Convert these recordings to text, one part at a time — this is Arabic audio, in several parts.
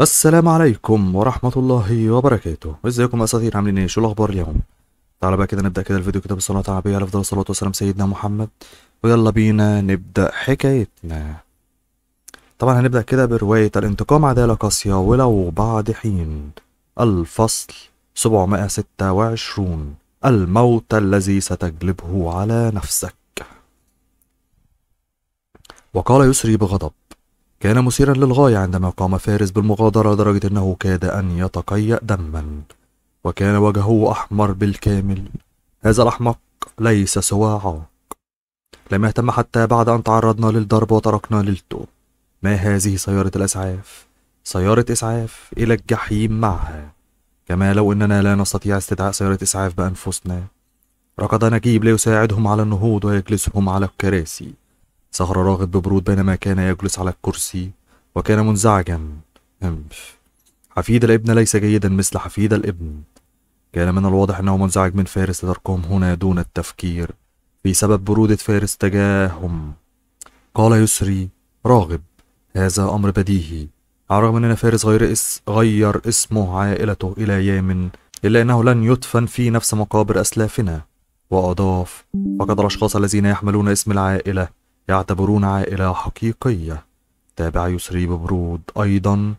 السلام عليكم ورحمة الله وبركاته ازيكم اساطير عاملين ايه شو الاخبار اليوم تعالى بقى كده نبدأ كده الفيديو كده بالصلاة على النبي عليه الصلاة والسلام سيدنا محمد ويلا بينا نبدأ حكايتنا طبعا هنبدأ كده برواية الانتقام عدالة قاسية ولو بعد حين الفصل 726 الموت الذي ستجلبه على نفسك وقال يسري بغضب كان مثيرا للغاية عندما قام فارس بالمغادرة لدرجة أنه كاد أن يتقيأ دما وكان وجهه أحمر بالكامل هذا الأحمق ليس سوى عاق لم يهتم حتى بعد أن تعرضنا للضرب وتركنا ليلته ما هذه سيارة الأسعاف؟ سيارة إسعاف إلى الجحيم معها كما لو أننا لا نستطيع استدعاء سيارة إسعاف بأنفسنا ركض نجيب ليساعدهم على النهوض ويجلسهم على الكراسي صهر راغب ببرود بينما كان يجلس على الكرسي وكان منزعجا حفيد الابن ليس جيدا مثل حفيد الابن كان من الواضح أنه منزعج من فارس لتركهم هنا دون التفكير في سبب برودة فارس تجاههم قال يسري راغب هذا أمر بديهي على الرغم أن فارس غير اس غير اسمه عائلته إلى يامن إلا أنه لن يدفن في نفس مقابر أسلافنا وأضاف فقد الأشخاص الذين يحملون اسم العائلة يعتبرون عائلة حقيقية تابع يسري ببرود أيضا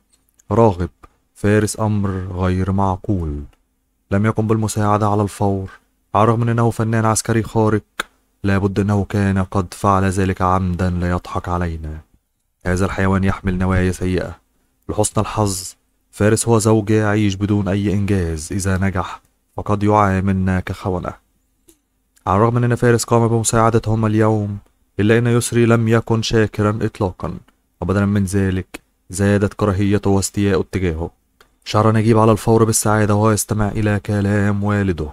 راغب فارس أمر غير معقول لم يقم بالمساعدة على الفور على الرغم من أنه فنان عسكري خارق لابد أنه كان قد فعل ذلك عمدا ليضحك علينا هذا الحيوان يحمل نوايا سيئة لحسن الحظ فارس هو زوج يعيش بدون أي إنجاز إذا نجح فقد يعاملنا كخونة على الرغم من أن فارس قام بمساعدتهم اليوم إلا أن يسري لم يكن شاكرا إطلاقا وبدلا من ذلك زادت كراهيته واستياءه اتجاهه شعر نجيب على الفور بالسعادة وهو يستمع إلى كلام والده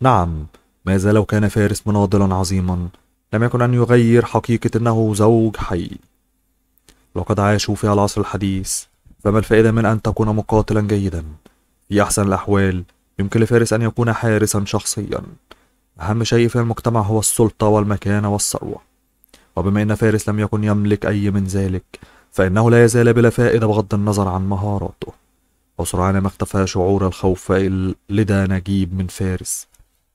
نعم ماذا لو كان فارس مناضلا عظيما لم يكن أن يغير حقيقة أنه زوج حي لقد عاشوا في العصر الحديث فما الفائدة من أن تكون مقاتلا جيدا في أحسن الأحوال يمكن لفارس أن يكون حارسا شخصيا أهم شيء في المجتمع هو السلطة والمكانة والثروة وبما أن فارس لم يكن يملك أي من ذلك فإنه لا يزال بلا فائدة بغض النظر عن مهاراته وسرعان ما اختفى شعور الخوف لدى نجيب من فارس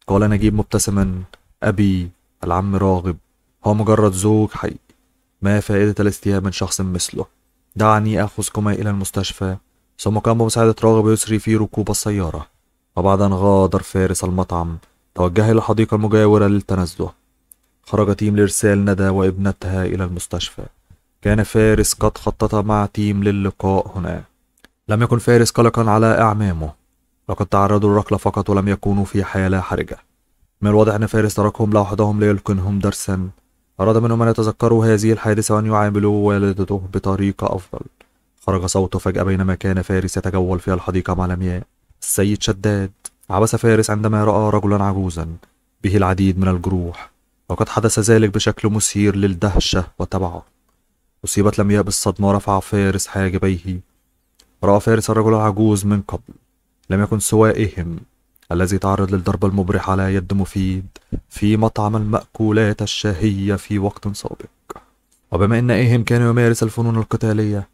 قال نجيب مبتسما أبي العم راغب هو مجرد زوج حقيقي ما فائدة الاستياء من شخص مثله دعني أخذكما إلى المستشفى ثم قام بمساعدة راغب يسري في ركوب السيارة وبعد أن غادر فارس المطعم توجه إلى الحديقة المجاورة للتنزه خرج تيم لإرسال ندى وابنتها إلى المستشفى كان فارس قد خطط مع تيم للقاء هنا لم يكن فارس قلقا على أعمامه لقد تعرضوا الركلة فقط ولم يكونوا في حالة حرجة من الواضح أن فارس تركهم لوحدهم ليلقنهم درسا أراد منهم أن يتذكروا هذه الحادثة وأن يعاملوا والدته بطريقة أفضل خرج صوته فجأة بينما كان فارس يتجول في الحديقة مع لمياء السيد شداد عبس فارس عندما رأى رجلا عجوزا به العديد من الجروح وقد حدث ذلك بشكل مثير للدهشة وتبعه أصيبت لمياء بالصدمة ورفع فارس حاجبيه رأى فارس الرجل العجوز من قبل لم يكن سوى إهم الذي تعرض للضربة المبرحة على يد مفيد في مطعم المأكولات الشهية في وقت سابق وبما أن إهم كان يمارس الفنون القتالية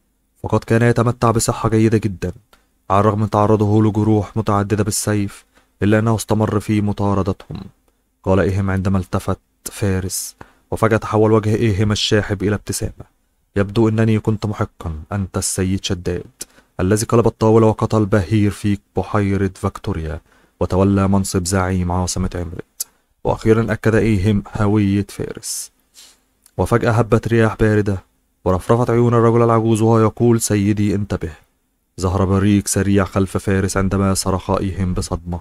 فقد كان يتمتع بصحة جيدة جدا على الرغم من تعرضه لجروح متعددة بالسيف إلا أنه استمر في مطاردتهم قال إهم عندما التفت فارس وفجأة تحول وجه إيهما الشاحب إلى ابتسامة يبدو أنني كنت محقا أنت السيد شداد الذي قلب الطاولة وقتل بهير في بحيرة فيكتوريا وتولى منصب زعيم عاصمة عمرت وأخيرا أكد إيهم هوية فارس وفجأة هبت رياح باردة ورفرفت عيون الرجل العجوز وهو يقول سيدي انتبه ظهر بريق سريع خلف فارس عندما صرخ إيهم بصدمة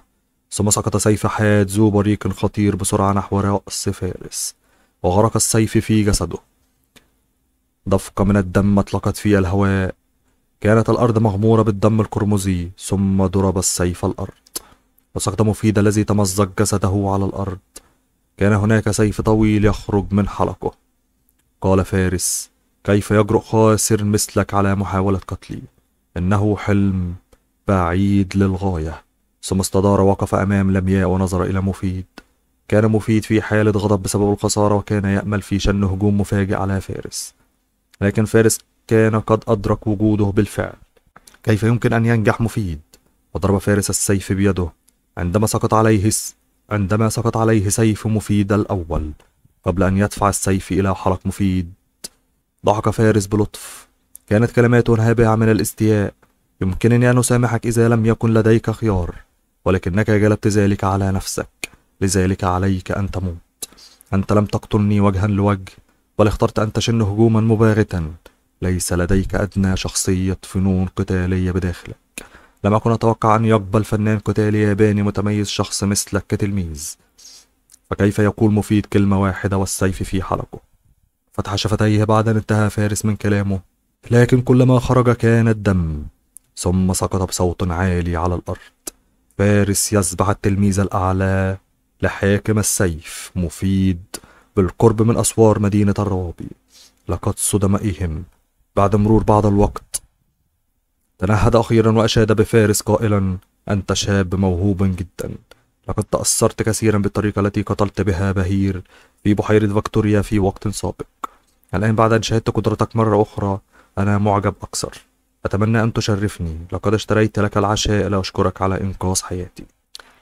ثم سقط سيف حاد ذو بريق خطير بسرعة نحو رأس فارس وغرق السيف في جسده دفقة من الدم اطلقت في الهواء كانت الأرض مغمورة بالدم القرمزي ثم ضرب السيف الأرض وسقط مفيد الذي تمزق جسده على الأرض كان هناك سيف طويل يخرج من حلقه قال فارس كيف يجرؤ خاسر مثلك على محاولة قتلي إنه حلم بعيد للغاية ثم استدار وقف أمام لمياء ونظر إلى مفيد كان مفيد في حالة غضب بسبب الخسارة وكان يأمل في شن هجوم مفاجئ على فارس لكن فارس كان قد أدرك وجوده بالفعل كيف يمكن أن ينجح مفيد وضرب فارس السيف بيده عندما سقط عليه عندما سقط عليه سيف مفيد الأول قبل أن يدفع السيف إلى حلق مفيد ضحك فارس بلطف كانت كلماته هابعة من الاستياء يمكنني أن أسامحك إذا لم يكن لديك خيار ولكنك جلبت ذلك على نفسك لذلك عليك أن تموت أنت لم تقتلني وجها لوجه بل اخترت أن تشن هجوما مباغتا ليس لديك أدنى شخصية فنون قتالية بداخلك لم أكن أتوقع أن يقبل فنان قتالي ياباني متميز شخص مثلك كتلميذ فكيف يقول مفيد كلمة واحدة والسيف في حلقه فتح شفتيه بعد أن انتهى فارس من كلامه لكن كلما خرج كان الدم ثم سقط بصوت عالي على الأرض فارس يسبح التلميذ الأعلى لحاكم السيف مفيد بالقرب من أسوار مدينة الروابي لقد صدم إيهم بعد مرور بعض الوقت تنهد أخيرا وأشاد بفارس قائلا أنت شاب موهوب جدا لقد تأثرت كثيرا بالطريقة التي قتلت بها بهير في بحيرة فيكتوريا في وقت سابق الآن بعد أن شاهدت قدرتك مرة أخرى أنا معجب أكثر أتمنى أن تشرفني لقد اشتريت لك العشاء لأشكرك على إنقاذ حياتي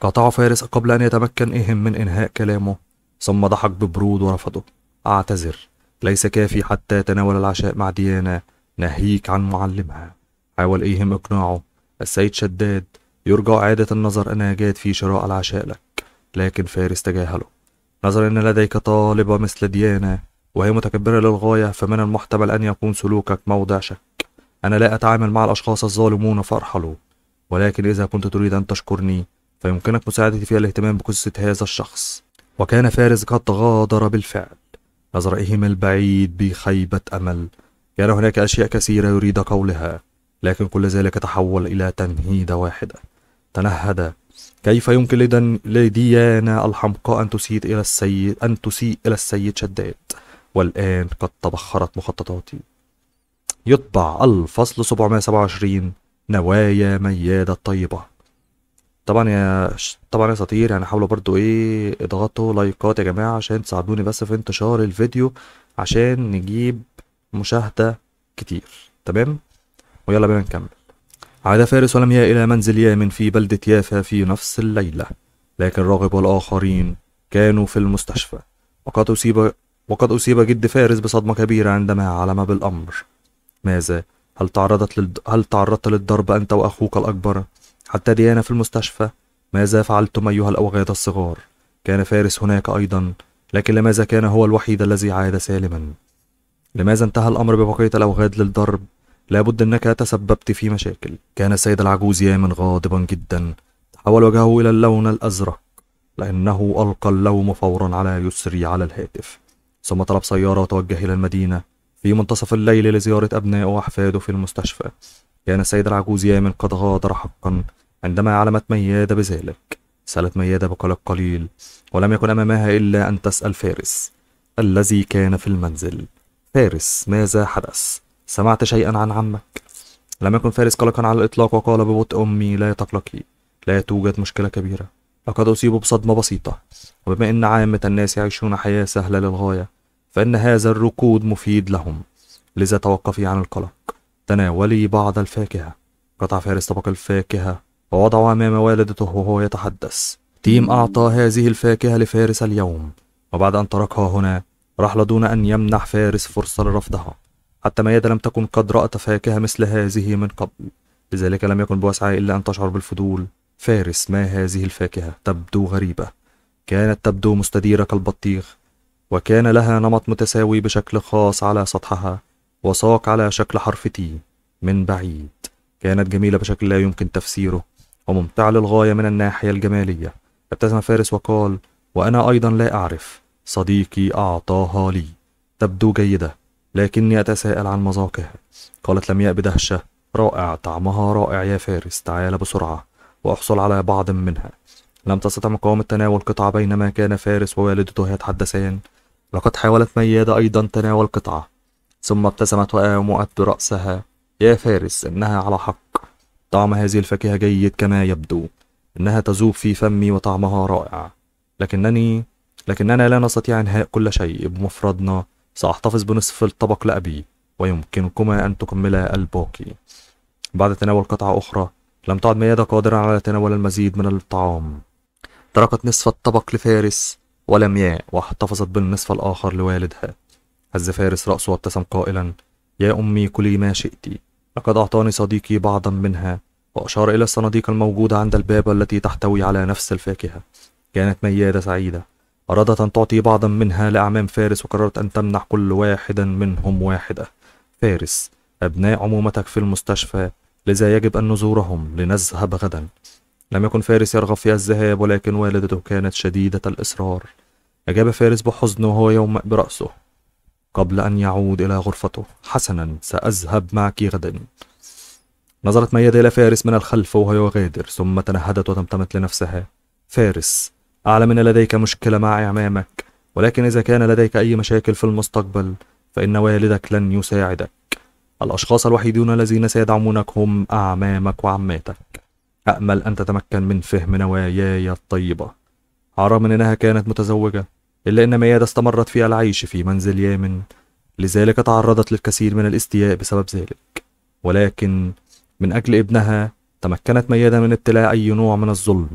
قاطعه فارس قبل أن يتمكن إهم من إنهاء كلامه ثم ضحك ببرود ورفضه أعتذر ليس كافي حتى تناول العشاء مع ديانا ناهيك عن معلمها حاول إيهم إقناعه السيد شداد يرجى إعادة النظر أنا جاد في شراء العشاء لك لكن فارس تجاهله نظرا أن لديك طالبة مثل ديانا وهي متكبرة للغاية فمن المحتمل أن يكون سلوكك موضع شك أنا لا أتعامل مع الأشخاص الظالمون فأرحلوا ولكن إذا كنت تريد أن تشكرني فيمكنك مساعدتي في الاهتمام بقصة هذا الشخص وكان فارس قد تغادر بالفعل نظر البعيد بخيبة أمل كان هناك أشياء كثيرة يريد قولها لكن كل ذلك تحول إلى تنهيدة واحدة تنهد كيف يمكن لدن لديانا الحمقاء أن تسيء إلى السيد أن تسيء إلى السيد شداد والآن قد تبخرت مخططاتي يطبع الفصل 727 نوايا ميادة الطيبة طبعا يا طبعا يا اساطير يعني حاولوا برضو ايه اضغطوا لايكات يا جماعة عشان تساعدوني بس في انتشار الفيديو عشان نجيب مشاهدة كتير تمام ويلا بينا نكمل عاد فارس ولمياء إلى منزل يامن في بلدة يافا في نفس الليلة لكن راغب والآخرين كانوا في المستشفى وقد أصيب وقد أصيب جد فارس بصدمة كبيرة عندما علم بالأمر ماذا؟ هل تعرضت للد... هل تعرضت للضرب أنت وأخوك الأكبر؟ حتى ديانا في المستشفى؟ ماذا فعلتم أيها الأوغاد الصغار؟ كان فارس هناك أيضا، لكن لماذا كان هو الوحيد الذي عاد سالما؟ لماذا انتهى الأمر ببقية الأوغاد للضرب؟ لابد أنك تسببت في مشاكل. كان السيد العجوز ياما غاضبا جدا، تحول وجهه إلى اللون الأزرق، لأنه ألقى اللوم فورا على يسري على الهاتف، ثم طلب سيارة وتوجه إلى المدينة في منتصف الليل لزيارة أبناء وأحفاده في المستشفى كان السيد العجوز يامن قد غادر حقا عندما علمت ميادة بذلك سألت ميادة بقلق قليل ولم يكن أمامها إلا أن تسأل فارس الذي كان في المنزل فارس ماذا حدث؟ سمعت شيئا عن عمك؟ لم يكن فارس قلقا على الإطلاق وقال ببطء أمي لا تقلقي لا توجد مشكلة كبيرة لقد أصيب بصدمة بسيطة وبما أن عامة الناس يعيشون حياة سهلة للغاية فإن هذا الركود مفيد لهم لذا توقفي عن القلق تناولي بعض الفاكهة قطع فارس طبق الفاكهة ووضعه أمام والدته وهو يتحدث تيم أعطى هذه الفاكهة لفارس اليوم وبعد أن تركها هنا رحل دون أن يمنح فارس فرصة لرفضها حتى ما لم تكن قد رأت فاكهة مثل هذه من قبل لذلك لم يكن بوسعها إلا أن تشعر بالفضول فارس ما هذه الفاكهة تبدو غريبة كانت تبدو مستديرة كالبطيخ وكان لها نمط متساوي بشكل خاص على سطحها وساق على شكل حرف تي من بعيد كانت جميلة بشكل لا يمكن تفسيره وممتعة للغاية من الناحية الجمالية ابتسم فارس وقال وأنا أيضا لا أعرف صديقي أعطاها لي تبدو جيدة لكني أتساءل عن مذاقها قالت لمياء بدهشة رائع طعمها رائع يا فارس تعال بسرعة وأحصل على بعض منها لم تستطع مقاومة تناول قطعة بينما كان فارس ووالدته يتحدثان لقد حاولت ميادة أيضا تناول قطعة ثم ابتسمت وأومأت برأسها يا فارس إنها على حق طعم هذه الفاكهة جيد كما يبدو إنها تذوب في فمي وطعمها رائع لكنني لكننا لا نستطيع إنهاء كل شيء بمفردنا سأحتفظ بنصف الطبق لأبي ويمكنكما أن تكملا الباقي بعد تناول قطعة أخرى لم تعد ميادة قادرة على تناول المزيد من الطعام تركت نصف الطبق لفارس ولمياء واحتفظت بالنصف الآخر لوالدها هز فارس رأسه وابتسم قائلا يا أمي كلي ما شئت لقد أعطاني صديقي بعضا منها وأشار إلى الصناديق الموجودة عند الباب التي تحتوي على نفس الفاكهة كانت ميادة سعيدة أرادت أن تعطي بعضا منها لأعمام فارس وقررت أن تمنح كل واحدا منهم واحدة فارس أبناء عمومتك في المستشفى لذا يجب أن نزورهم لنذهب غدا لم يكن فارس يرغب فيها الذهاب ولكن والدته كانت شديدة الإصرار أجاب فارس بحزن وهو يوم برأسه قبل أن يعود إلى غرفته حسنا سأذهب معك غدا نظرت ميادة إلى فارس من الخلف وهو يغادر ثم تنهدت وتمتمت لنفسها فارس أعلم أن لديك مشكلة مع إعمامك ولكن إذا كان لديك أي مشاكل في المستقبل فإن والدك لن يساعدك الأشخاص الوحيدون الذين سيدعمونك هم أعمامك وعماتك أأمل أن تتمكن من فهم نواياي الطيبة على من أنها كانت متزوجة إلا أن ميادة استمرت في العيش في منزل يامن لذلك تعرضت للكثير من الاستياء بسبب ذلك ولكن من أجل ابنها تمكنت ميادة من ابتلاء أي نوع من الظلم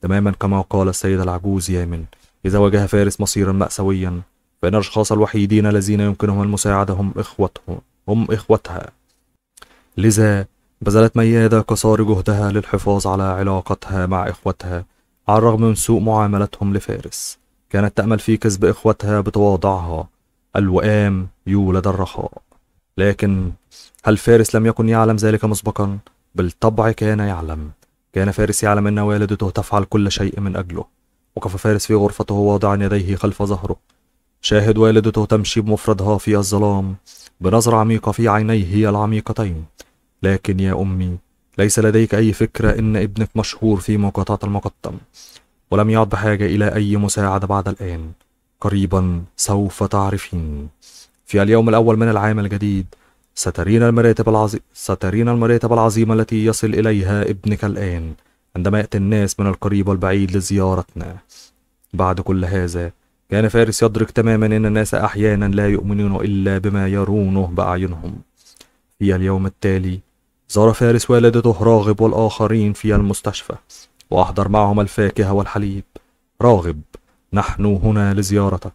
تماما كما قال السيدة العجوز يامن إذا واجه فارس مصيرا مأساويا فإن الأشخاص الوحيدين الذين يمكنهم المساعدة هم إخوتهم هم إخوتها لذا بذلت ميادة قصار جهدها للحفاظ على علاقتها مع إخوتها على الرغم من سوء معاملتهم لفارس كانت تأمل في كسب إخوتها بتواضعها الوئام يولد الرخاء لكن هل فارس لم يكن يعلم ذلك مسبقا؟ بالطبع كان يعلم كان فارس يعلم أن والدته تفعل كل شيء من أجله وقف فارس في غرفته واضعا يديه خلف ظهره شاهد والدته تمشي بمفردها في الظلام بنظرة عميقة في عينيه العميقتين لكن يا أمي ليس لديك أي فكرة إن ابنك مشهور في مقاطعة المقطم ولم يعد بحاجة إلى أي مساعدة بعد الآن قريبا سوف تعرفين في اليوم الأول من العام الجديد سترين المراتب العظي... سترين المراتب العظيمة التي يصل إليها ابنك الآن عندما يأتي الناس من القريب والبعيد لزيارتنا بعد كل هذا كان فارس يدرك تماما أن الناس أحيانا لا يؤمنون إلا بما يرونه بأعينهم في اليوم التالي زار فارس والدته راغب والآخرين في المستشفى وأحضر معهم الفاكهة والحليب راغب نحن هنا لزيارتك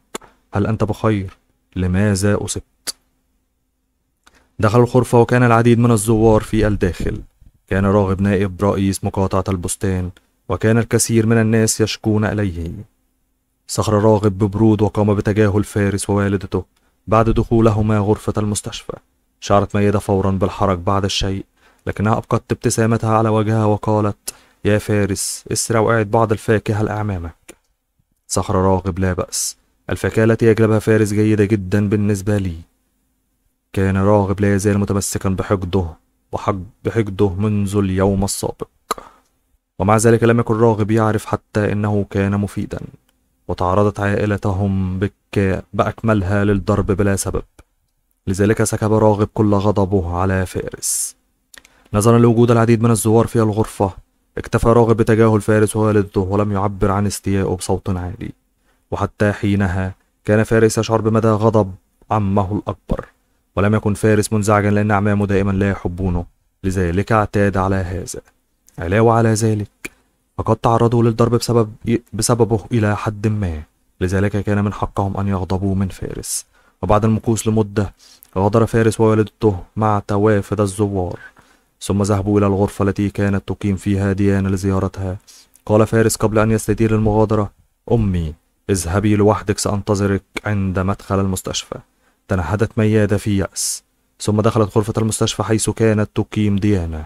هل أنت بخير؟ لماذا أصبت؟ دخل الغرفة وكان العديد من الزوار في الداخل كان راغب نائب رئيس مقاطعة البستان وكان الكثير من الناس يشكون إليه صخر راغب ببرود وقام بتجاهل فارس ووالدته بعد دخولهما غرفة المستشفى شعرت ميدة فورا بالحرج بعد الشيء لكنها أبقت ابتسامتها على وجهها وقالت يا فارس اسرع وأعد بعض الفاكهة لأعمامك صخرة راغب لا بأس الفاكهة التي يجلبها فارس جيدة جدا بالنسبة لي كان راغب لا يزال متمسكا بحقده وحق بحقده منذ اليوم السابق ومع ذلك لم يكن راغب يعرف حتى إنه كان مفيدا وتعرضت عائلتهم بك بأكملها للضرب بلا سبب لذلك سكب راغب كل غضبه على فارس نظرا لوجود العديد من الزوار في الغرفة اكتفى راغب بتجاهل فارس والده ولم يعبر عن استيائه بصوت عالي وحتى حينها كان فارس يشعر بمدى غضب عمه الأكبر ولم يكن فارس منزعجا لأن أعمامه دائما لا يحبونه لذلك اعتاد على هذا علاوة على ذلك فقد تعرضوا للضرب بسبب بسببه إلى حد ما لذلك كان من حقهم أن يغضبوا من فارس وبعد المكوس لمدة غادر فارس ووالدته مع توافد الزوار ثم ذهبوا إلى الغرفة التي كانت تقيم فيها ديانا لزيارتها قال فارس قبل أن يستدير المغادرة أمي اذهبي لوحدك سأنتظرك عند مدخل المستشفى تنهدت ميادة في يأس ثم دخلت غرفة المستشفى حيث كانت تقيم ديانا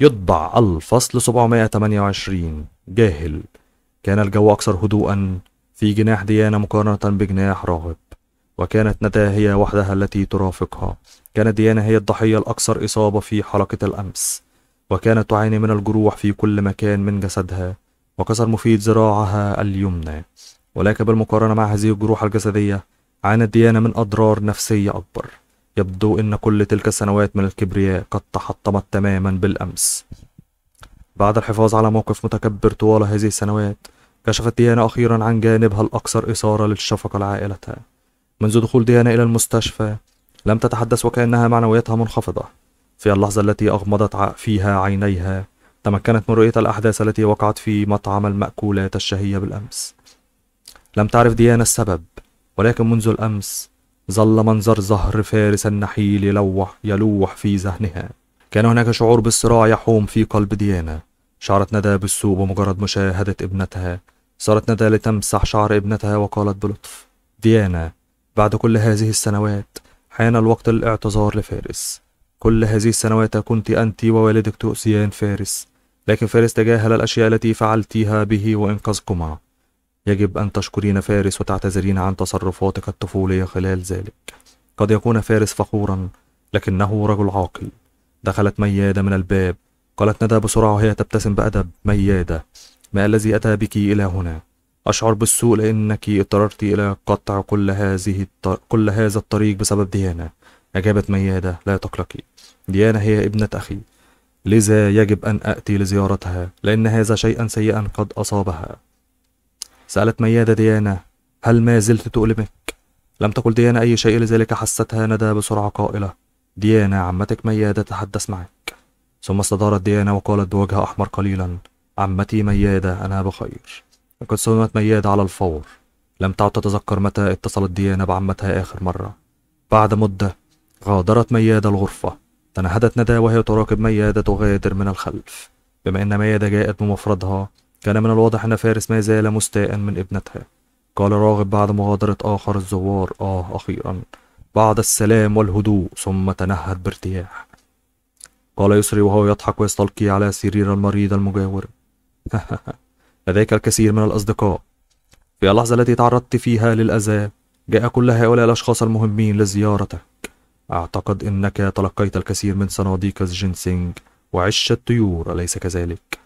يطبع الفصل 728 جاهل كان الجو أكثر هدوءا في جناح ديانة مقارنة بجناح راغب وكانت ندى هي وحدها التي ترافقها كانت ديانا هي الضحية الأكثر إصابة في حركة الأمس وكانت تعاني من الجروح في كل مكان من جسدها وكسر مفيد ذراعها اليمنى ولكن بالمقارنة مع هذه الجروح الجسدية عانت ديانا من أضرار نفسية أكبر يبدو أن كل تلك السنوات من الكبرياء قد تحطمت تماما بالأمس بعد الحفاظ على موقف متكبر طوال هذه السنوات كشفت ديانا أخيرا عن جانبها الأكثر إثارة للشفقة لعائلتها منذ دخول ديانا إلى المستشفى لم تتحدث وكأنها معنوياتها منخفضة في اللحظة التي أغمضت فيها عينيها تمكنت من رؤية الأحداث التي وقعت في مطعم المأكولات الشهية بالأمس لم تعرف ديانا السبب ولكن منذ الأمس ظل منظر زهر فارس النحيل يلوح, يلوح في ذهنها كان هناك شعور بالصراع يحوم في قلب ديانا شعرت ندى بالسوء بمجرد مشاهدة ابنتها صارت ندى لتمسح شعر ابنتها وقالت بلطف ديانا بعد كل هذه السنوات حان الوقت للاعتذار لفارس كل هذه السنوات كنت أنت ووالدك تؤسيان فارس لكن فارس تجاهل الأشياء التي فعلتيها به وإنقاذكما يجب أن تشكرين فارس وتعتذرين عن تصرفاتك الطفولية خلال ذلك قد يكون فارس فخورا لكنه رجل عاقل دخلت ميادة من الباب قالت ندى بسرعة وهي تبتسم بأدب ميادة ما الذي أتى بك إلى هنا أشعر بالسوء لأنك اضطررت إلى قطع كل هذه الطر... كل هذا الطريق بسبب ديانة أجابت ميادة لا تقلقي ديانة هي ابنة أخي لذا يجب أن أأتي لزيارتها لأن هذا شيئا سيئا قد أصابها سألت ميادة ديانة هل ما زلت تؤلمك؟ لم تقل ديانة أي شيء لذلك حستها ندى بسرعة قائلة ديانة عمتك ميادة تحدث معك ثم استدارت ديانة وقالت بوجه أحمر قليلا عمتي ميادة أنا بخير لقد صدمت مياد على الفور لم تعد تتذكر متى اتصلت ديانا بعمتها آخر مرة بعد مدة غادرت ميادة الغرفة تنهدت ندى وهي تراقب ميادة تغادر من الخلف بما أن ميادة جاءت بمفردها كان من الواضح أن فارس ما زال مستاء من ابنتها قال راغب بعد مغادرة آخر الزوار آه أخيرا بعد السلام والهدوء ثم تنهد بارتياح قال يسري وهو يضحك ويستلقي على سرير المريض المجاور لديك الكثير من الأصدقاء في اللحظة التي تعرضت فيها للأذى جاء كل هؤلاء الأشخاص المهمين لزيارتك أعتقد أنك تلقيت الكثير من صناديق الجينسينج وعش الطيور أليس كذلك؟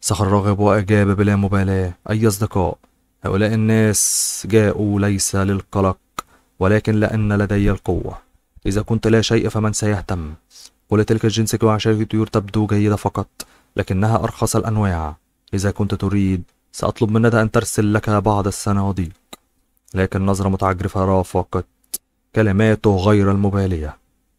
سخر الراغب وأجاب بلا مبالاة أي أصدقاء هؤلاء الناس جاءوا ليس للقلق ولكن لأن لدي القوة إذا كنت لا شيء فمن سيهتم كل تلك الجنسك وعشائر الطيور تبدو جيدة فقط لكنها أرخص الأنواع إذا كنت تريد سأطلب ندى أن ترسل لك بعض الصناديق لكن نظرة متعجرفة رافقت كلماته غير المبالية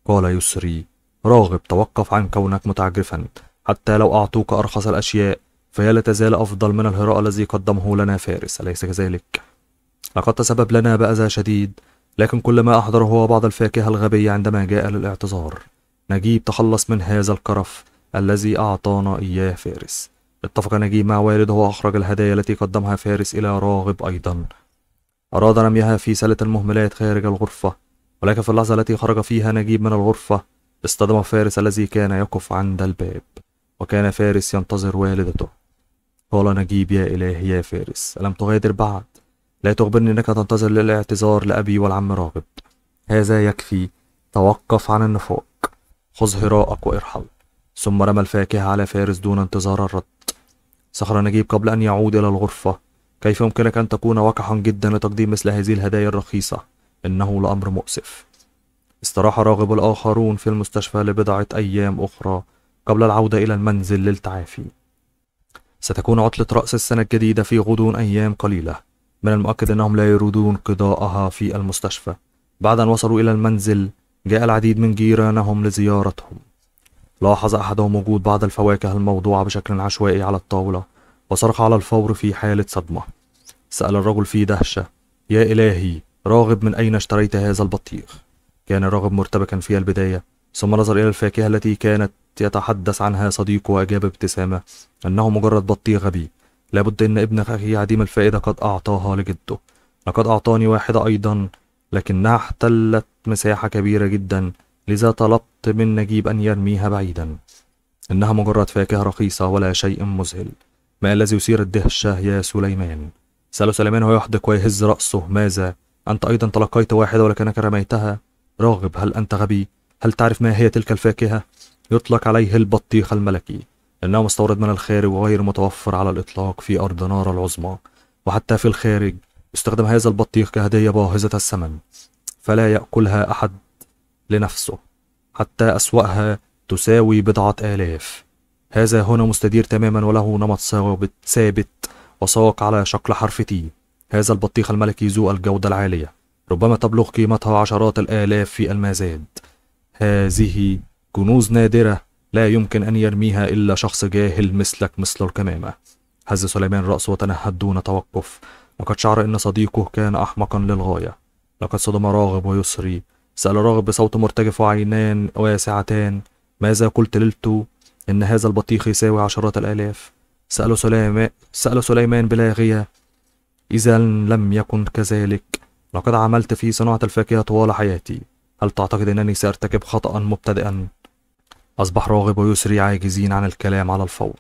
قال يسري راغب توقف عن كونك متعجرفا حتى لو أعطوك أرخص الأشياء فهي لا تزال أفضل من الهراء الذي قدمه لنا فارس أليس كذلك؟ لقد تسبب لنا بأذى شديد لكن كل ما أحضره هو بعض الفاكهة الغبية عندما جاء للاعتذار نجيب تخلص من هذا القرف الذي أعطانا إياه فارس اتفق نجيب مع والده وأخرج الهدايا التي قدمها فارس إلى راغب أيضا أراد رميها في سلة المهملات خارج الغرفة ولكن في اللحظة التي خرج فيها نجيب من الغرفة اصطدم فارس الذي كان يقف عند الباب وكان فارس ينتظر والدته قال نجيب يا إلهي يا فارس ألم تغادر بعد لا تخبرني أنك تنتظر للاعتذار لأبي والعم راغب هذا يكفي توقف عن النفاق خذ هراءك وارحل ثم رمى الفاكهة على فارس دون انتظار الرد سخر نجيب قبل أن يعود إلى الغرفة كيف يمكنك أن تكون وقحا جدا لتقديم مثل هذه الهدايا الرخيصة إنه لأمر مؤسف استراح راغب الآخرون في المستشفى لبضعة أيام أخرى قبل العودة إلى المنزل للتعافي ستكون عطلة رأس السنة الجديدة في غضون أيام قليلة من المؤكد أنهم لا يريدون قضاءها في المستشفى بعد أن وصلوا إلى المنزل جاء العديد من جيرانهم لزيارتهم لاحظ أحدهم وجود بعض الفواكه الموضوعة بشكل عشوائي على الطاولة وصرخ على الفور في حالة صدمة سأل الرجل في دهشة يا إلهي راغب من أين اشتريت هذا البطيخ؟ كان راغب مرتبكا في البداية ثم نظر إلى الفاكهة التي كانت يتحدث عنها صديقه وأجاب بابتسامة أنه مجرد بطيخ غبي لابد أن ابن أخي عديم الفائدة قد أعطاها لجده لقد أعطاني واحدة أيضا لكنها احتلت مساحة كبيرة جدا لذا طلبت من نجيب أن يرميها بعيدا إنها مجرد فاكهة رخيصة ولا شيء مذهل ما الذي يثير الدهشة يا سليمان سأل سليمان وهو يحدق ويهز رأسه ماذا أنت أيضا تلقيت واحدة ولكنك رميتها راغب هل أنت غبي هل تعرف ما هي تلك الفاكهة يطلق عليه البطيخ الملكي إنه مستورد من الخارج وغير متوفر على الإطلاق في أرض نار العظمى وحتى في الخارج يستخدم هذا البطيخ كهدية باهظة الثمن فلا يأكلها أحد لنفسه حتى أسوأها تساوي بضعة آلاف هذا هنا مستدير تماما وله نمط ثابت ثابت وساق على شكل حرف تي هذا البطيخ الملكي ذو الجودة العالية ربما تبلغ قيمتها عشرات الآلاف في المزاد هذه كنوز نادرة لا يمكن أن يرميها إلا شخص جاهل مثلك مثل الكمامة هز سليمان رأسه وتنهد دون توقف لقد شعر أن صديقه كان أحمقا للغاية لقد صدم راغب ويسري سأل راغب بصوت مرتجف وعينان واسعتان ماذا قلت ليلتو إن هذا البطيخ يساوي عشرات الآلاف سأل سليمان, سأل سليمان بلاغية إذا لم يكن كذلك لقد عملت في صناعة الفاكهة طوال حياتي هل تعتقد أنني سأرتكب خطأ مبتدئا؟ أصبح راغب ويسري عاجزين عن الكلام على الفور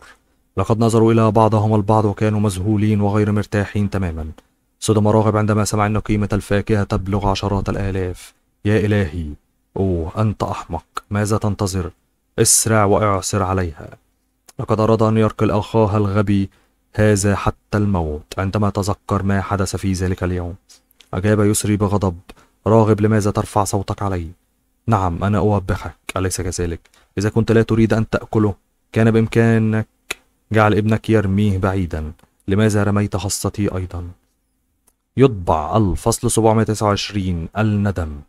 لقد نظروا إلى بعضهم البعض وكانوا مذهولين وغير مرتاحين تماما صدم راغب عندما سمع أن قيمة الفاكهة تبلغ عشرات الآلاف يا إلهي أوه أنت أحمق ماذا تنتظر اسرع واعصر عليها لقد أراد أن يرقي أخاها الغبي هذا حتى الموت عندما تذكر ما حدث في ذلك اليوم أجاب يسري بغضب راغب لماذا ترفع صوتك علي نعم أنا أوبخك أليس كذلك إذا كنت لا تريد أن تأكله كان بإمكانك جعل ابنك يرميه بعيدا لماذا رميت خصتي أيضا يطبع الفصل 729 الندم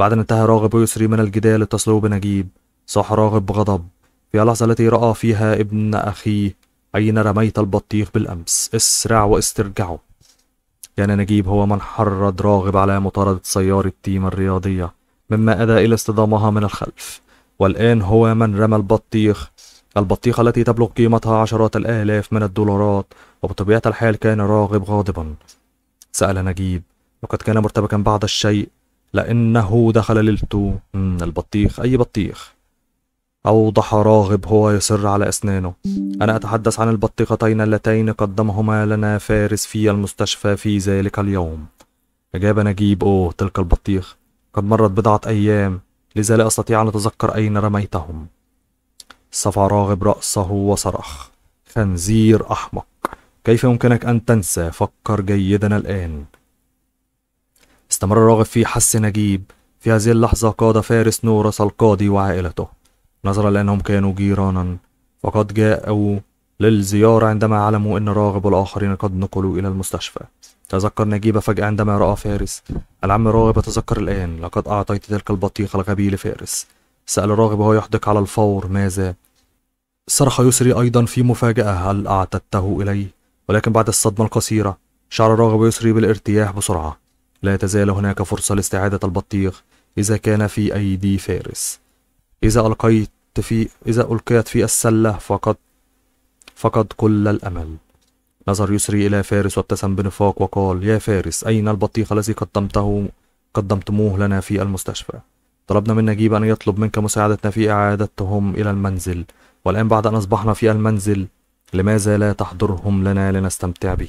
بعد أن انتهى راغب ويسري من الجدال اتصلوا بنجيب صاح راغب بغضب في اللحظة التي رأى فيها ابن أخيه أين رميت البطيخ بالأمس اسرع واسترجعه كان نجيب هو من حرض راغب على مطاردة سيارة تيم الرياضية مما أدى إلى اصطدامها من الخلف والآن هو من رمى البطيخ البطيخة التي تبلغ قيمتها عشرات الآلاف من الدولارات وبطبيعة الحال كان راغب غاضبا سأل نجيب وقد كان مرتبكا بعض الشيء لأنه دخل ليلته البطيخ أي بطيخ أوضح راغب هو يصر على أسنانه أنا أتحدث عن البطيختين اللتين قدمهما لنا فارس في المستشفى في ذلك اليوم أجاب نجيب أوه تلك البطيخ قد مرت بضعة أيام لذا لا أستطيع أن أتذكر أين رميتهم صفع راغب رأسه وصرخ خنزير أحمق كيف يمكنك أن تنسى فكر جيدا الآن استمر راغب في حس نجيب في هذه اللحظة قاد فارس نورس القاضي وعائلته نظرا لأنهم كانوا جيرانا فقد جاءوا للزيارة عندما علموا أن راغب والآخرين قد نقلوا إلى المستشفى تذكر نجيب فجأة عندما رأى فارس العم راغب أتذكر الآن لقد أعطيت تلك البطيخة الغبي لفارس سأل راغب وهو يحدق على الفور ماذا صرخ يسري أيضا في مفاجأة هل أعتدته إليه ولكن بعد الصدمة القصيرة شعر راغب يسري بالارتياح بسرعة لا تزال هناك فرصة لاستعادة البطيخ إذا كان في أيدي فارس إذا ألقيت في إذا ألقيت في السلة فقد فقد كل الأمل نظر يسري إلى فارس وابتسم بنفاق وقال يا فارس أين البطيخ الذي قدمته قدمتموه لنا في المستشفى طلبنا من نجيب أن يطلب منك مساعدتنا في إعادتهم إلى المنزل والآن بعد أن أصبحنا في المنزل لماذا لا تحضرهم لنا لنستمتع به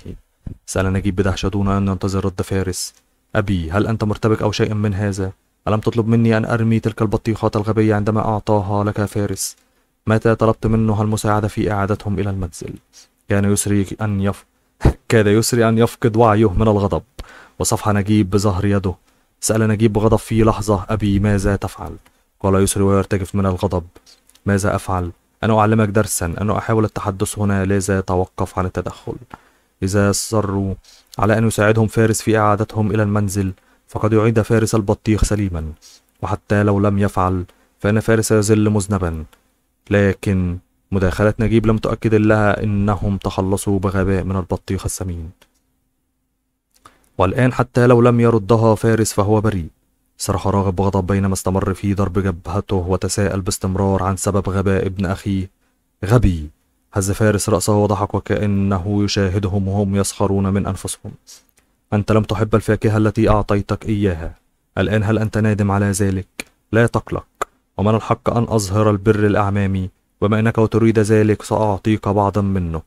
سأل نجيب بدهشة دون أن ينتظر رد فارس أبي هل أنت مرتبك أو شيء من هذا؟ ألم تطلب مني أن أرمي تلك البطيخات الغبية عندما أعطاها لك فارس؟ متى طلبت منه المساعدة في إعادتهم إلى المنزل؟ كان يسري أن يف... كاد يسري أن يفقد وعيه من الغضب وصفح نجيب بظهر يده سأل نجيب بغضب في لحظة أبي ماذا تفعل؟ قال يسري ويرتجف من الغضب ماذا أفعل؟ أنا أعلمك درسا أنا أحاول التحدث هنا لذا توقف عن التدخل إذا صروا على أن يساعدهم فارس في إعادتهم إلى المنزل فقد يعيد فارس البطيخ سليما وحتى لو لم يفعل فإن فارس يزل مذنبا لكن مداخلة نجيب لم تؤكد لها إنهم تخلصوا بغباء من البطيخ السمين والآن حتى لو لم يردها فارس فهو بريء صرخ راغب بغضب بينما استمر في ضرب جبهته وتساءل باستمرار عن سبب غباء ابن أخيه غبي هز فارس رأسه وضحك وكأنه يشاهدهم وهم يسخرون من أنفسهم أنت لم تحب الفاكهة التي أعطيتك إياها الآن هل أنت نادم على ذلك؟ لا تقلق ومن الحق أن أظهر البر لأعمامي وما أنك وتريد ذلك سأعطيك بعضا منه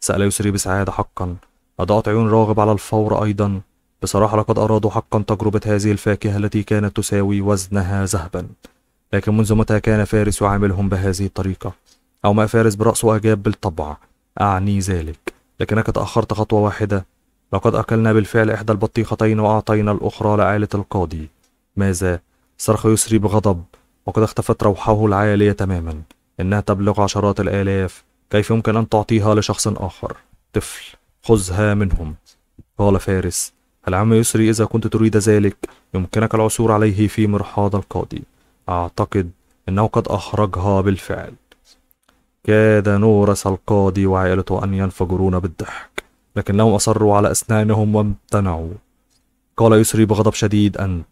سأل يسري بسعادة حقا أضعت عيون راغب على الفور أيضا بصراحة لقد أرادوا حقا تجربة هذه الفاكهة التي كانت تساوي وزنها ذهبا لكن منذ متى كان فارس يعاملهم بهذه الطريقة أو ما فارس برأسه أجاب بالطبع أعني ذلك لكنك تأخرت خطوة واحدة لقد أكلنا بالفعل إحدى البطيختين وأعطينا الأخرى لعائلة القاضي ماذا؟ صرخ يسري بغضب وقد اختفت روحه العالية تماما إنها تبلغ عشرات الآلاف كيف يمكن أن تعطيها لشخص آخر؟ طفل خذها منهم قال فارس العم يسري إذا كنت تريد ذلك يمكنك العثور عليه في مرحاض القاضي أعتقد إنه قد أخرجها بالفعل كاد نورس القاضي وعائلته أن ينفجرون بالضحك لكنهم أصروا على أسنانهم وامتنعوا قال يسري بغضب شديد أنت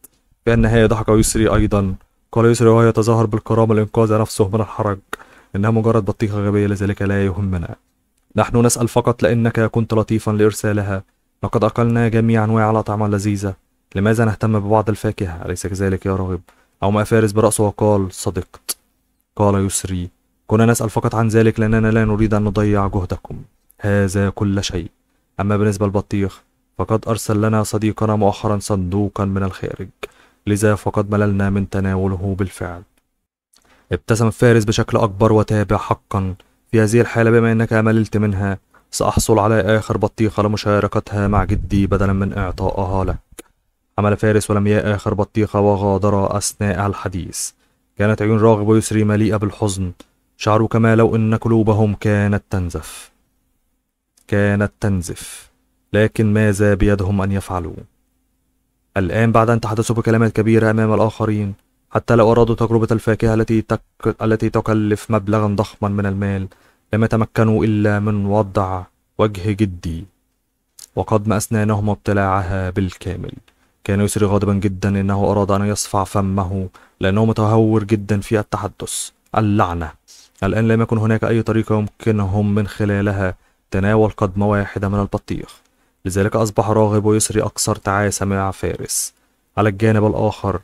في النهاية ضحك يسري أيضا قال يسري وهو يتظاهر بالكرامة لإنقاذ نفسه من الحرج إنها مجرد بطيخة غبية لذلك لا يهمنا نحن نسأل فقط لأنك كنت لطيفا لإرسالها لقد أكلنا جميع أنواع الأطعمة اللذيذة لماذا نهتم ببعض الفاكهة أليس كذلك يا راغب أو ما فارس برأسه وقال صدقت قال يسري كنا نسأل فقط عن ذلك لأننا لا نريد أن نضيع جهدكم هذا كل شيء أما بالنسبة للبطيخ فقد أرسل لنا صديقنا مؤخرا صندوقا من الخارج لذا فقد مللنا من تناوله بالفعل ابتسم فارس بشكل أكبر وتابع حقا في هذه الحالة بما أنك مللت منها سأحصل على آخر بطيخة لمشاركتها مع جدي بدلا من إعطائها لك عمل فارس ولم يا آخر بطيخة وغادر أثناء الحديث كانت عيون راغب ويسري مليئة بالحزن شعروا كما لو أن قلوبهم كانت تنزف كانت تنزف لكن ماذا بيدهم أن يفعلوا؟ الآن بعد أن تحدثوا بكلمات كبيرة أمام الآخرين حتى لو أرادوا تجربة الفاكهة التي تك... التي تكلف مبلغا ضخما من المال لم يتمكنوا إلا من وضع وجه جدي وقضم أسنانهم وابتلاعها بالكامل كان يسري غاضبا جدا إنه أراد أن يصفع فمه لأنه متهور جدا في التحدث اللعنة الآن لم يكن هناك أي طريقة يمكنهم من خلالها تناول قدمة واحدة من البطيخ لذلك أصبح راغب ويسري أكثر تعاسة مع فارس على الجانب الآخر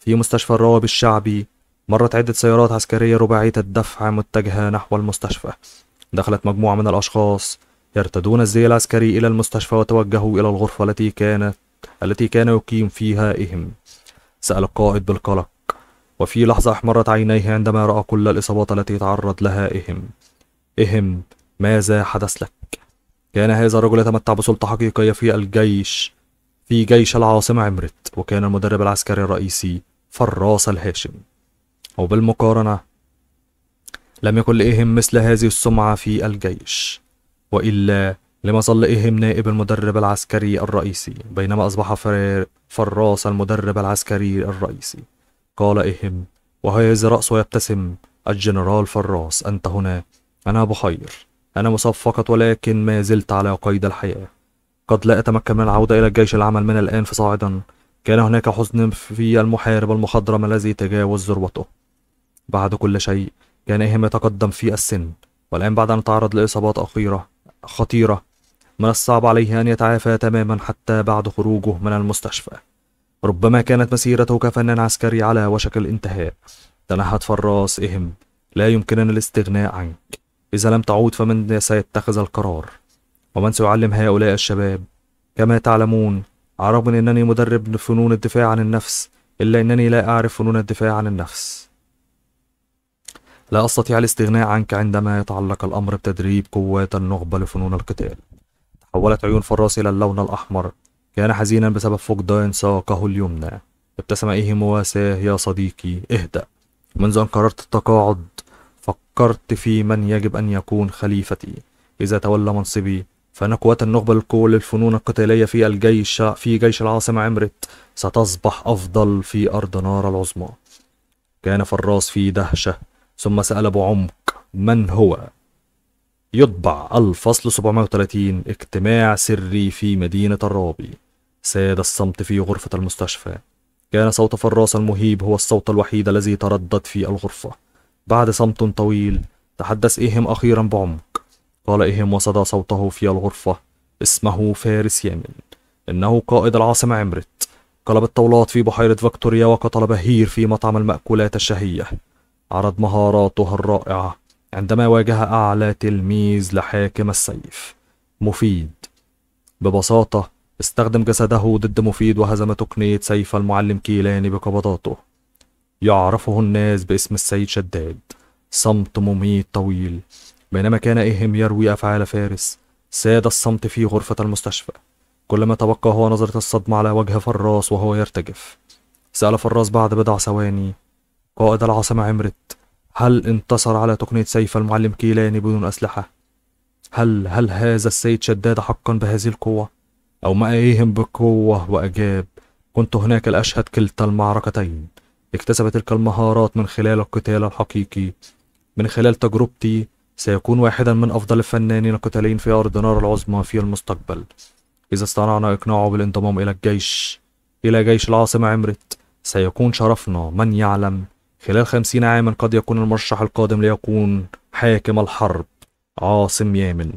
في مستشفى الروابي الشعبي مرت عدة سيارات عسكرية رباعية الدفع متجهة نحو المستشفى دخلت مجموعة من الأشخاص يرتدون الزي العسكري إلى المستشفى وتوجهوا إلى الغرفة التي كانت التي كان يقيم فيها إهم سأل القائد بالقلق وفي لحظة احمرت عينيه عندما رأى كل الإصابات التي تعرض لها إهم إهم ماذا حدث لك؟ كان هذا الرجل يتمتع بسلطة حقيقية في الجيش في جيش العاصمة عمرت وكان المدرب العسكري الرئيسي فراس الهاشمي وبالمقارنة لم يكن لإهم مثل هذه السمعة في الجيش وإلا لما ظل إهم نائب المدرب العسكري الرئيسي بينما أصبح فراس المدرب العسكري الرئيسي قال إهم وهيز رأسه يبتسم الجنرال فراس أنت هنا أنا بخير أنا مصفقت ولكن ما زلت على قيد الحياة قد لا أتمكن من العودة إلى الجيش العمل من الآن فصاعدا كان هناك حزن في المحارب المخضرم الذي تجاوز ذروته بعد كل شيء كان إهم يتقدم في السن والآن بعد أن تعرض لإصابات أخيرة خطيرة من الصعب عليه أن يتعافى تماما حتى بعد خروجه من المستشفى ربما كانت مسيرته كفنان عسكري على وشك الانتهاء تنحت فراس إهم لا يمكننا الاستغناء عنك إذا لم تعود فمن سيتخذ القرار ومن سيعلم هؤلاء الشباب كما تعلمون على الرغم من أنني مدرب فنون الدفاع عن النفس إلا أنني لا أعرف فنون الدفاع عن النفس لا أستطيع الاستغناء عنك عندما يتعلق الأمر بتدريب قوات النخبة لفنون القتال تحولت عيون فراس إلى اللون الأحمر كان حزينا بسبب فقدان ساقه اليمنى ابتسم إيه مواساه يا صديقي اهدأ منذ أن قررت التقاعد فكرت في من يجب أن يكون خليفتي إذا تولى منصبي فإن قوات النخبة الكول للفنون القتالية في الجيش في جيش العاصمة عمرت ستصبح أفضل في أرض نار العظمى كان فراس في دهشة ثم سأل بعمق من هو يطبع الفصل 730 اجتماع سري في مدينة الرابي ساد الصمت في غرفة المستشفى كان صوت فراس المهيب هو الصوت الوحيد الذي تردد في الغرفة بعد صمت طويل تحدث إيهم أخيرا بعمق قال إيهم وصدى صوته في الغرفة اسمه فارس يامن إنه قائد العاصمة عمرت قلب الطاولات في بحيرة فيكتوريا وقتل بهير في مطعم المأكولات الشهية عرض مهاراته الرائعة عندما واجه أعلى تلميذ لحاكم السيف مفيد ببساطة استخدم جسده ضد مفيد وهزم تقنية سيف المعلم كيلاني بقبضاته يعرفه الناس باسم السيد شداد صمت مميت طويل بينما كان إهم يروي أفعال فارس ساد الصمت في غرفة المستشفى كل ما تبقى هو نظرة الصدمة على وجه فراس وهو يرتجف سأل فراس بعد بضع ثواني قائد العاصمة عمرت هل انتصر على تقنية سيف المعلم كيلاني بدون أسلحة؟ هل هل هذا السيد شداد حقا بهذه القوة؟ أو ما أيهم بقوة وأجاب كنت هناك لأشهد كلتا المعركتين اكتسب تلك المهارات من خلال القتال الحقيقي من خلال تجربتي سيكون واحدا من أفضل الفنانين القتالين في أرض نار العظمى في المستقبل إذا استطعنا إقناعه بالانضمام إلى الجيش إلى جيش العاصمة عمرت سيكون شرفنا من يعلم خلال خمسين عاما قد يكون المرشح القادم ليكون حاكم الحرب عاصم يامن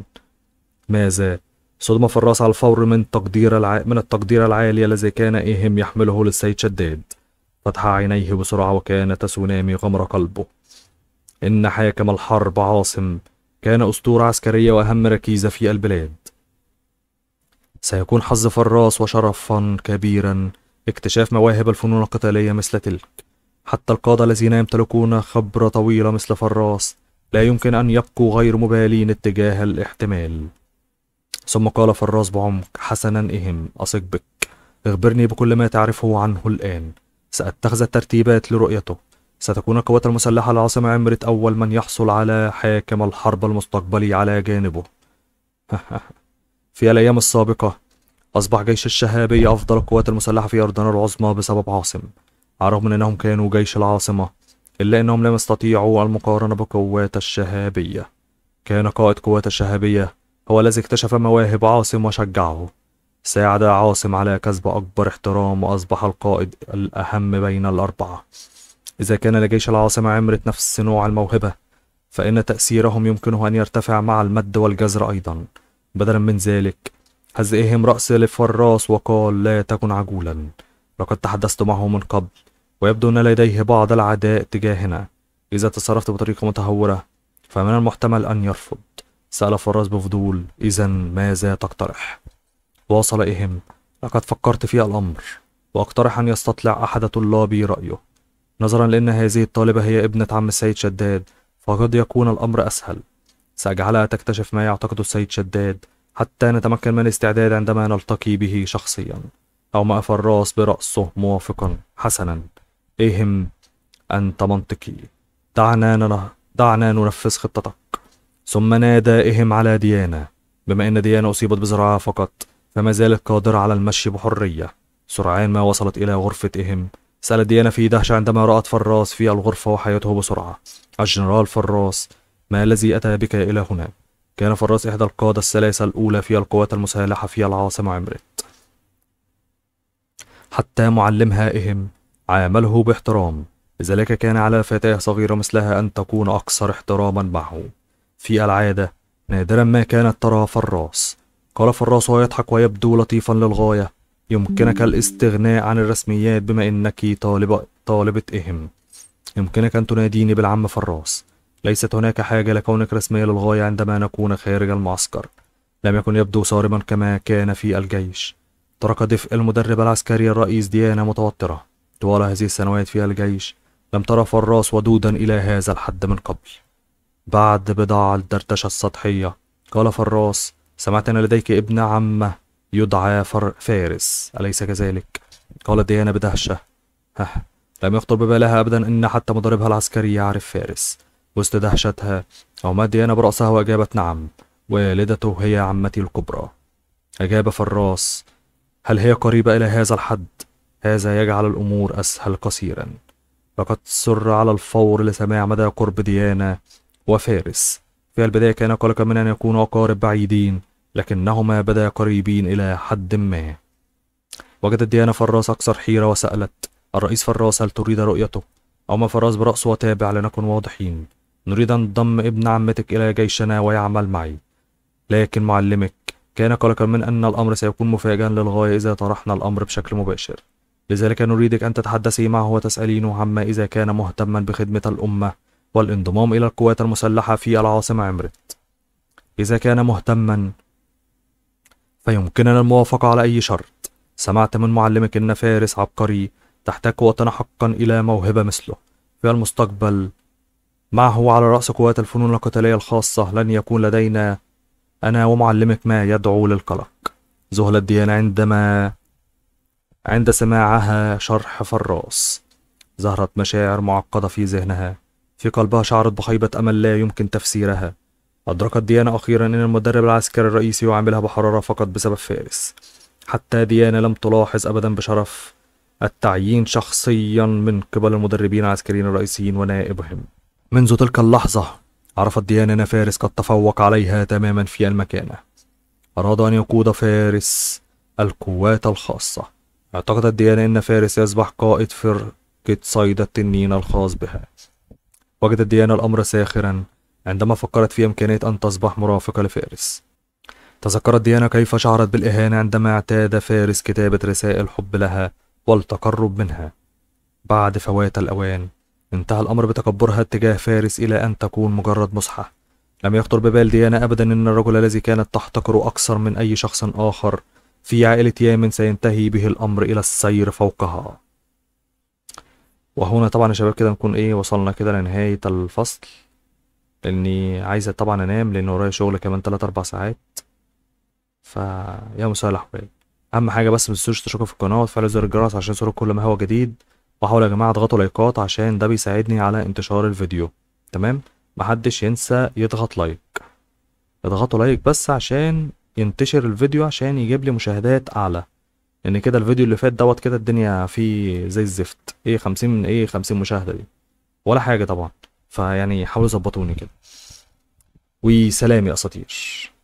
ماذا صدم فراس على الفور من التقدير الع... من التقدير العالي الذي كان إيهم يحمله للسيد شداد فتح عينيه بسرعة وكان تسونامي غمر قلبه إن حاكم الحرب عاصم كان أسطورة عسكرية وأهم ركيزة في البلاد سيكون حظ فراس وشرفا كبيرا اكتشاف مواهب الفنون القتالية مثل تلك حتى القادة الذين يمتلكون خبرة طويلة مثل فراس لا يمكن أن يبقوا غير مبالين اتجاه الاحتمال ثم قال فراس بعمق حسنا إهم أثق بك اخبرني بكل ما تعرفه عنه الآن سأتخذ الترتيبات لرؤيته ستكون القوات المسلحة العاصمة عمرت أول من يحصل على حاكم الحرب المستقبلي على جانبه في الأيام السابقة أصبح جيش الشهابية أفضل القوات المسلحة في أردن العظمى بسبب عاصم على الرغم من أنهم كانوا جيش العاصمة إلا أنهم لم يستطيعوا المقارنة بقوات الشهابية كان قائد قوات الشهابية هو الذي اكتشف مواهب عاصم وشجعه ساعد عاصم على كسب أكبر احترام وأصبح القائد الأهم بين الأربعة إذا كان لجيش العاصمة عمرة نفس نوع الموهبة فإن تأثيرهم يمكنه أن يرتفع مع المد والجزر أيضا بدلا من ذلك هزئهم رأس رأس للفراس وقال لا تكن عجولا لقد تحدثت معه من قبل ويبدو أن لديه بعض العداء تجاهنا إذا تصرفت بطريقة متهورة فمن المحتمل أن يرفض سأل فراس بفضول إذا ماذا تقترح؟ واصل إهم لقد فكرت في الأمر وأقترح أن يستطلع أحد طلابي رأيه نظرا لأن هذه الطالبة هي ابنة عم السيد شداد فقد يكون الأمر أسهل سأجعلها تكتشف ما يعتقده السيد شداد حتى نتمكن من الاستعداد عندما نلتقي به شخصيا أو ما فراس برأسه موافقا حسنا إهم أنت منطقي دعنا, دعنا ننفذ خطتك ثم نادائهم على ديانا بما أن ديانا أصيبت بزراعة فقط فما زالت قادرة على المشي بحرية سرعان ما وصلت إلى غرفتهم سألت ديانا في دهشة عندما رأت فراس في الغرفة وحياته بسرعة الجنرال فراس ما الذي أتى بك إلى هنا؟ كان فراس إحدى القادة الثلاثة الأولى في القوات المسلحة في العاصمة عمرت حتى معلم هائهم عامله باحترام لذلك كان على فتاة صغيرة مثلها أن تكون أكثر احتراما معه في العادة نادرا ما كانت ترى فراس قال فراس وهو يضحك ويبدو لطيفا للغاية يمكنك الاستغناء عن الرسميات بما إنك طالبة, طالبة إهم يمكنك أن تناديني بالعم فراس ليست هناك حاجة لكونك رسمية للغاية عندما نكون خارج المعسكر لم يكن يبدو صارما كما كان في الجيش ترك دفء المدرب العسكري الرئيس ديانا متوترة طوال هذه السنوات في الجيش لم ترى فراس ودودا إلى هذا الحد من قبل بعد بضع الدردشة السطحية قال فراس سمعت أن لديك ابن عمه يدعى فر فارس أليس كذلك؟ قالت ديانة بدهشة هه لم يخطر ببالها أبدا أن حتى مضربها العسكري يعرف فارس وسط دهشتها عماد ديانة برأسها وأجابت نعم والدته هي عمتي الكبرى أجاب فراس هل هي قريبة إلى هذا الحد؟ هذا يجعل الأمور أسهل قصيرا لقد سر على الفور لسماع مدى قرب ديانة وفارس في البداية كان قلقا من أن يكونوا أقارب بعيدين لكنهما بدا قريبين إلى حد ما وجدت ديانا فراس أكثر حيرة وسألت الرئيس فراس هل تريد رؤيته؟ ما فراس برأسه وتابع لنكن واضحين نريد أن نضم ابن عمتك إلى جيشنا ويعمل معي لكن معلمك كان قلقا من أن الأمر سيكون مفاجئا للغاية إذا طرحنا الأمر بشكل مباشر لذلك نريدك أن تتحدثي معه وتسألينه عما إذا كان مهتما بخدمة الأمة والانضمام إلى القوات المسلحة في العاصمة عمرت إذا كان مهتما فيمكننا الموافقة على أي شرط سمعت من معلمك أن فارس عبقري تحتاج قوتنا حقا إلى موهبة مثله في المستقبل معه على رأس قوات الفنون القتالية الخاصة لن يكون لدينا أنا ومعلمك ما يدعو للقلق زهلة الديانة عندما عند سماعها شرح فراس ظهرت مشاعر معقدة في ذهنها في قلبها شعرت بخيبة أمل لا يمكن تفسيرها أدركت ديانا أخيرا أن المدرب العسكري الرئيسي يعاملها بحرارة فقط بسبب فارس حتى ديانا لم تلاحظ أبدا بشرف التعيين شخصيا من قبل المدربين العسكريين الرئيسيين ونائبهم منذ تلك اللحظة عرفت ديانا أن فارس قد تفوق عليها تماما في المكانة أراد أن يقود فارس القوات الخاصة اعتقدت ديانا أن فارس يصبح قائد فرقة صيد التنين الخاص بها وجدت ديانا الأمر ساخرا عندما فكرت في إمكانية أن تصبح مرافقة لفارس تذكرت ديانا كيف شعرت بالإهانة عندما اعتاد فارس كتابة رسائل حب لها والتقرب منها بعد فوات الأوان انتهى الأمر بتكبرها اتجاه فارس إلى أن تكون مجرد مصحة لم يخطر ببال ديانا أبدا أن الرجل الذي كانت تحتقره أكثر من أي شخص آخر في عائلة يامن سينتهي به الأمر إلى السير فوقها وهنا طبعا يا شباب كده نكون ايه وصلنا كده لنهاية الفصل لاني عايز طبعا انام لان ورايا شغل كمان تلات اربع ساعات يا مساء الاحوال اهم حاجه بس ما تنسوش تشتركوا في القناه وتفعلوا زر الجرس عشان يوصلك كل ما هو جديد وحاولوا يا جماعه اضغطوا لايكات عشان ده بيساعدني على انتشار الفيديو تمام محدش ينسى يضغط لايك اضغطوا لايك بس عشان ينتشر الفيديو عشان يجيب لي مشاهدات اعلى لان كده الفيديو اللي فات دوت كده الدنيا فيه زي الزفت ايه 50 ايه 50 مشاهده دي ولا حاجه طبعا فيعني حاولوا ظبطوني كده وسلام يا اساطير